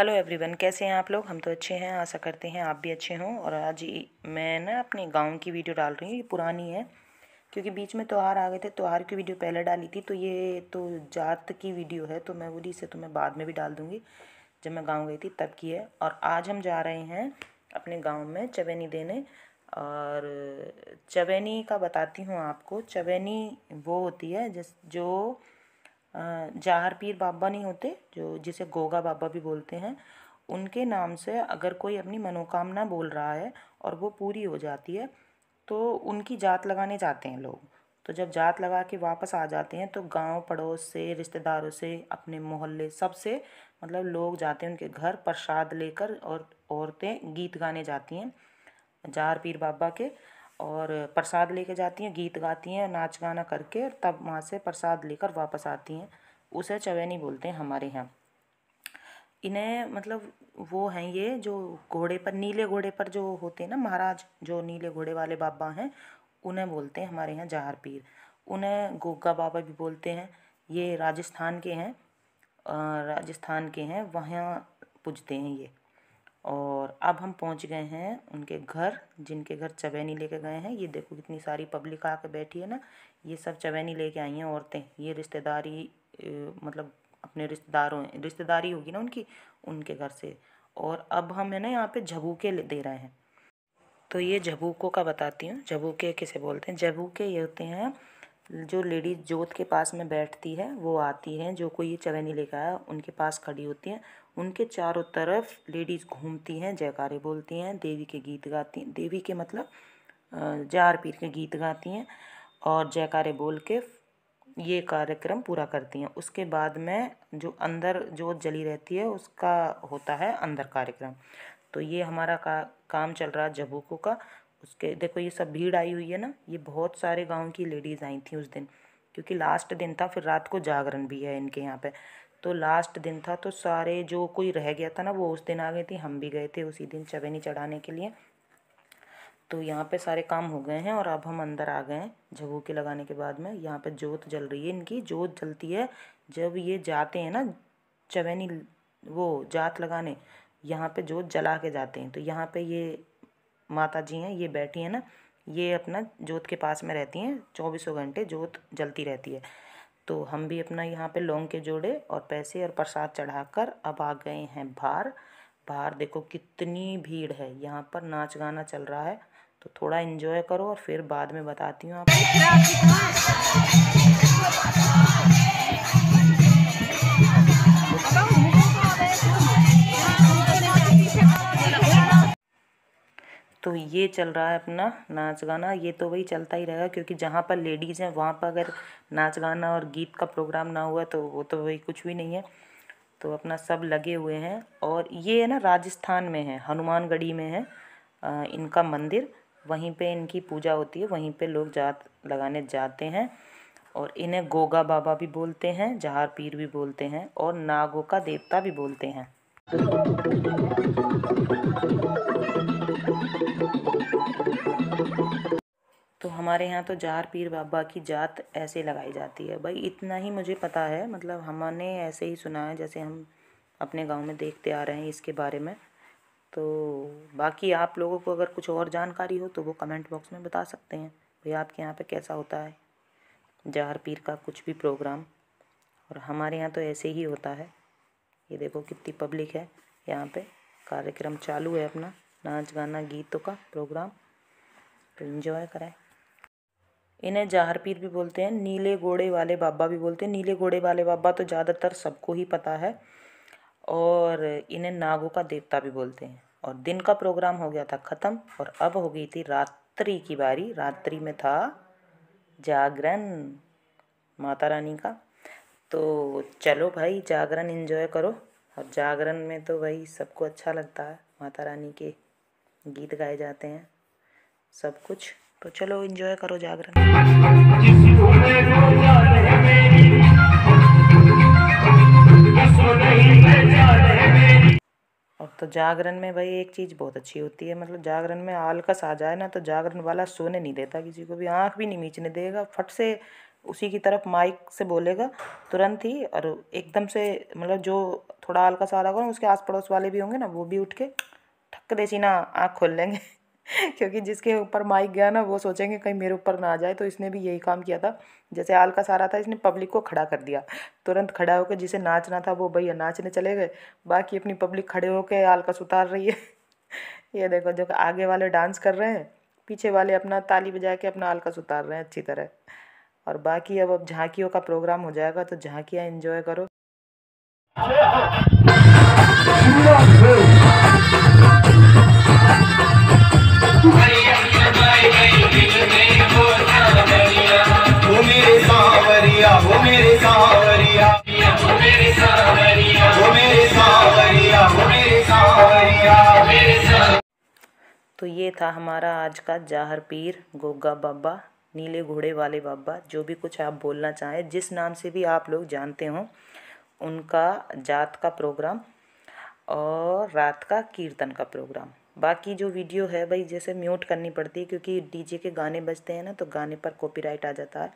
hello everyone कैसे हैं आप लोग हम तो अच्छे हैं आशा करते हैं आप भी अच्छे हों और आज मैं ना अपने गांव की वीडियो डाल रही हूँ ये पुरानी है क्योंकि बीच में त्यौहार आ गए थे त्यौहार की वीडियो पहले डाली थी तो ये तो जात की वीडियो है तो मैं बोली इसे तो मैं बाद में भी डाल दूँगी जब मैं गाँव गई थी तब की है और आज हम जा रहे हैं अपने गाँव में चवैनी देने और चवैनी का बताती हूँ आपको चवैनी वो होती है जिस जो जाहर पीर बाबा नहीं होते जो जिसे गोगा बाबा भी बोलते हैं उनके नाम से अगर कोई अपनी मनोकामना बोल रहा है और वो पूरी हो जाती है तो उनकी जात लगाने जाते हैं लोग तो जब जात लगा के वापस आ जाते हैं तो गांव पड़ोस से रिश्तेदारों से अपने मोहल्ले सब से मतलब लोग जाते हैं उनके घर प्रसाद लेकर और औरतें गीत गाने जाती हैं जार पीर बाबा के और प्रसाद लेके जाती हैं गीत गाती हैं नाच गाना करके तब वहाँ से प्रसाद लेकर वापस आती हैं उसे चवैनी बोलते हैं हमारे यहाँ इन्हें मतलब वो हैं ये जो घोड़े पर नीले घोड़े पर जो होते हैं ना महाराज जो नीले घोड़े वाले बाबा हैं उन्हें बोलते हैं हमारे यहाँ जहार पीर उन्हें गोगा बाबा भी बोलते हैं ये राजस्थान के हैं राजस्थान के हैं वहाँ पूजते हैं ये और अब हम पहुंच गए हैं उनके घर जिनके घर चवैनी लेके गए हैं ये देखो कितनी सारी पब्लिक आके बैठी है ना ये सब चवैनी लेके आई हैं औरतें ये रिश्तेदारी मतलब अपने रिश्तेदारों रिश्तेदारी होगी ना उनकी उनके घर से और अब हम है ना यहाँ पे झबूके दे रहे हैं तो ये झबूकों का बताती हूँ झबूके किसे बोलते हैं झबूके ये होते हैं जो लेडीज़ जोत के पास में बैठती है वो आती हैं जो कोई ये चवैनी लेकर आया उनके पास खड़ी होती हैं उनके चारों तरफ लेडीज़ घूमती हैं जयकारे बोलती हैं देवी के गीत गाती हैं देवी के मतलब जार पीर के गीत गाती हैं और जयकारे बोल के ये कार्यक्रम पूरा करती हैं उसके बाद में जो अंदर जो जली रहती है उसका होता है अंदर कार्यक्रम तो ये हमारा का काम चल रहा है जबूकों का उसके देखो ये सब भीड़ आई हुई है ना ये बहुत सारे गांव की लेडीज़ आई थी उस दिन क्योंकि लास्ट दिन था फिर रात को जागरण भी है इनके यहाँ पे तो लास्ट दिन था तो सारे जो कोई रह गया था ना वो उस दिन आ गई थी हम भी गए थे उसी दिन चवेनी चढ़ाने के लिए तो यहाँ पे सारे काम हो गए हैं और अब हम अंदर आ गए हैं के लगाने के बाद में यहाँ पे जोत जल रही है इनकी जोत जलती है जब ये जाते हैं ना चवेनी वो जात लगाने यहाँ पे जोत जला के जाते हैं तो यहाँ पे ये माता जी हैं ये बैठी हैं ना ये अपना जोत के पास में रहती हैं चौबीसों घंटे जोत जलती रहती है तो हम भी अपना यहाँ पे लौंग के जोड़े और पैसे और प्रसाद चढ़ाकर अब आ गए हैं बाहर बाहर देखो कितनी भीड़ है यहाँ पर नाच गाना चल रहा है तो थोड़ा इन्जॉय करो और फिर बाद में बताती हूँ आपको तो ये चल रहा है अपना नाच गाना ये तो वही चलता ही रहेगा क्योंकि जहाँ पर लेडीज़ हैं वहाँ पर अगर नाच गाना और गीत का प्रोग्राम ना हुआ तो वो तो वही कुछ भी नहीं है तो अपना सब लगे हुए हैं और ये है ना राजस्थान में है हनुमानगढ़ी में है इनका मंदिर वहीं पे इनकी पूजा होती है वहीं पे लोग जात लगाने जाते हैं और इन्हें गोगा बाबा भी बोलते हैं जहार पीर भी बोलते हैं और नागों का देवता भी बोलते हैं तो हमारे यहाँ तो जार पीर बाबा की जात ऐसे लगाई जाती है भाई इतना ही मुझे पता है मतलब हमने ऐसे ही सुना है जैसे हम अपने गांव में देखते आ रहे हैं इसके बारे में तो बाकी आप लोगों को अगर कुछ और जानकारी हो तो वो कमेंट बॉक्स में बता सकते हैं भाई आपके यहाँ पे कैसा होता है जार पीर का कुछ भी प्रोग्राम और हमारे यहाँ तो ऐसे ही होता है ये देखो कितनी पब्लिक है यहाँ पर कार्यक्रम चालू है अपना नाच गाना गीतों का प्रोग्राम तो इन्जॉय कराए इन्हें जहर पीर भी बोलते हैं नीले घोड़े वाले बाबा भी बोलते हैं नीले घोड़े वाले बाबा तो ज़्यादातर सबको ही पता है और इन्हें नागों का देवता भी बोलते हैं और दिन का प्रोग्राम हो गया था ख़त्म और अब हो गई थी रात्रि की बारी रात्रि में था जागरण माता रानी का तो चलो भाई जागरण इन्जॉय करो और जागरण में तो भाई सबको अच्छा लगता है माता रानी के गीत गाए जाते हैं सब कुछ तो चलो इंजॉय करो जागरण और तो जागरण में भाई एक चीज़ बहुत अच्छी होती है मतलब जागरण में आलकस आ जाए ना तो जागरण वाला सोने नहीं देता किसी को भी आँख भी नहीं मीचने देगा फट से उसी की तरफ माइक से बोलेगा तुरंत ही और एकदम से मतलब जो थोड़ा हल्का सा आ रहा होगा उसके आस पड़ोस वाले भी होंगे ना वो भी उठ के ठक देसी ना आँख खोल लेंगे क्योंकि जिसके ऊपर माइक गया ना वो सोचेंगे कहीं मेरे ऊपर ना आ जाए तो इसने भी यही काम किया था जैसे आल का सारा था इसने पब्लिक को खड़ा कर दिया तुरंत खड़ा होकर जिसे नाचना था वो भैया नाचने चले गए बाकी अपनी पब्लिक खड़े होकर आल का सुतार रही है ये देखो जो आगे वाले डांस कर रहे हैं पीछे वाले अपना ताली बजा के अपना आल का सुतार रहे हैं अच्छी तरह और बाकी अब अब झांकियों का प्रोग्राम हो जाएगा तो झांकियाँ इन्जॉय करो तो ये था हमारा आज का जाहर पीर गोगा बाबा नीले घोड़े वाले बाबा जो भी कुछ आप बोलना चाहें जिस नाम से भी आप लोग जानते हों उनका जात का प्रोग्राम और रात का कीर्तन का प्रोग्राम बाकी जो वीडियो है भाई जैसे म्यूट करनी पड़ती है क्योंकि डीजे के गाने बजते हैं ना तो गाने पर कॉपीराइट आ जाता है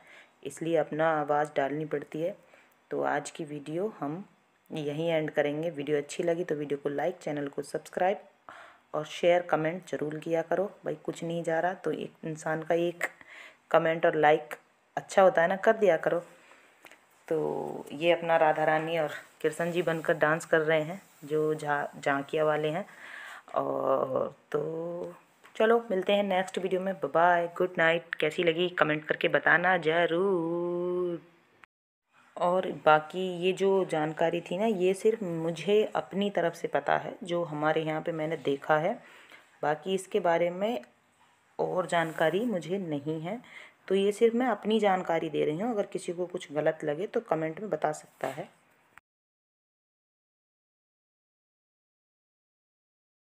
इसलिए अपना आवाज़ डालनी पड़ती है तो आज की वीडियो हम यहीं एंड करेंगे वीडियो अच्छी लगी तो वीडियो को लाइक चैनल को सब्सक्राइब और शेयर कमेंट जरूर किया करो भाई कुछ नहीं जा रहा तो एक इंसान का एक कमेंट और लाइक अच्छा होता है ना कर दिया करो तो ये अपना राधा रानी और कृष्ण जी बनकर डांस कर रहे हैं जो झा झांकिया वाले हैं और तो चलो मिलते हैं नेक्स्ट वीडियो में बाय गुड नाइट कैसी लगी कमेंट करके बताना ज़रूर और बाकी ये जो जानकारी थी ना ये सिर्फ मुझे अपनी तरफ से पता है जो हमारे यहाँ पे मैंने देखा है बाकी इसके बारे में और जानकारी मुझे नहीं है तो ये सिर्फ मैं अपनी जानकारी दे रही हूँ अगर किसी को कुछ गलत लगे तो कमेंट में बता सकता है